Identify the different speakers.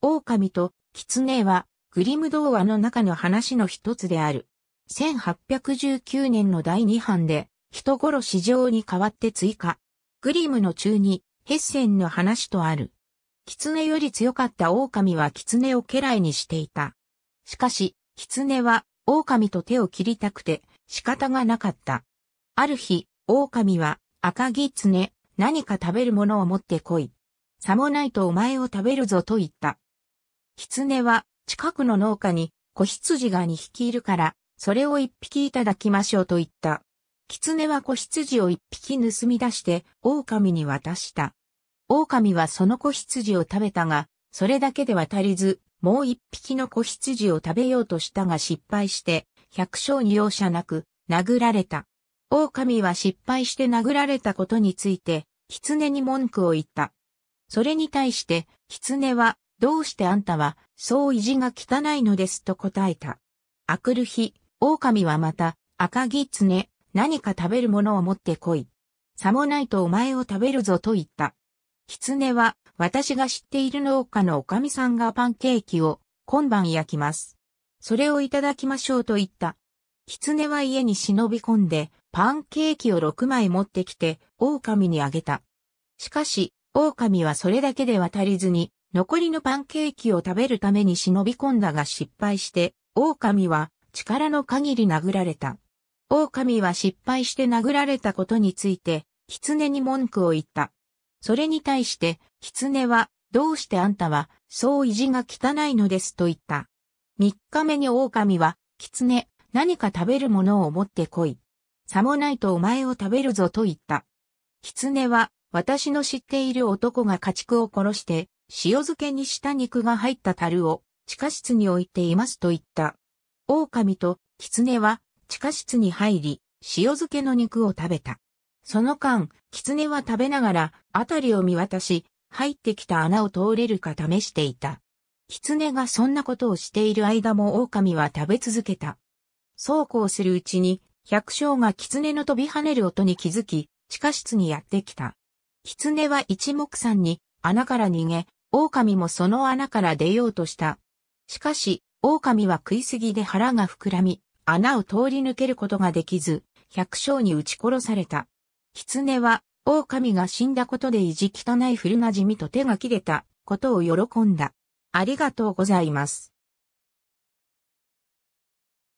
Speaker 1: 狼と狐はグリム童話の中の話の一つである。1819年の第2版で人殺し上に代わって追加。グリムの中にヘッセンの話とある。狐より強かった狼は狐を家来にしていた。しかし、狐は狼と手を切りたくて仕方がなかった。ある日、狼は赤木狐、何か食べるものを持ってこい。さもないとお前を食べるぞと言った。ネは近くの農家に子羊が2匹いるから、それを1匹いただきましょうと言った。キツネは子羊を1匹盗み出して狼に渡した。狼はその子羊を食べたが、それだけでは足りず、もう1匹の子羊を食べようとしたが失敗して、百姓に容赦なく殴られた。狼は失敗して殴られたことについて、キツネに文句を言った。それに対して、キツネはどうしてあんたは、そう意地が汚いのですと答えた。あくる日、狼はまた、赤木常、何か食べるものを持ってこい。さもないとお前を食べるぞと言った。狐は、私が知っている農家のおかみさんがパンケーキを今晩焼きます。それをいただきましょうと言った。狐は家に忍び込んで、パンケーキを6枚持ってきて、狼にあげた。しかし、狼はそれだけでは足りずに、残りのパンケーキを食べるために忍び込んだが失敗して、狼は力の限り殴られた。狼は失敗して殴られたことについて、狐に文句を言った。それに対して、狐は、どうしてあんたは、そう意地が汚いのですと言った。三日目に狼は、狐、何か食べるものを持ってこい。さもないとお前を食べるぞと言った。狐は、私の知っている男が家畜を殺して、塩漬けにした肉が入った樽を地下室に置いていますと言った。狼と狐は地下室に入り、塩漬けの肉を食べた。その間、狐は食べながら、あたりを見渡し、入ってきた穴を通れるか試していた。狐がそんなことをしている間も狼は食べ続けた。そうこうするうちに、百姓が狐の飛び跳ねる音に気づき、地下室にやってきた。狐は一目散に穴から逃げ、狼もその穴から出ようとした。しかし、狼は食いすぎで腹が膨らみ、穴を通り抜けることができず、百姓に撃ち殺された。狐は、狼が死んだことで意地汚い古なじみと手が切れたことを喜んだ。ありがとうございます。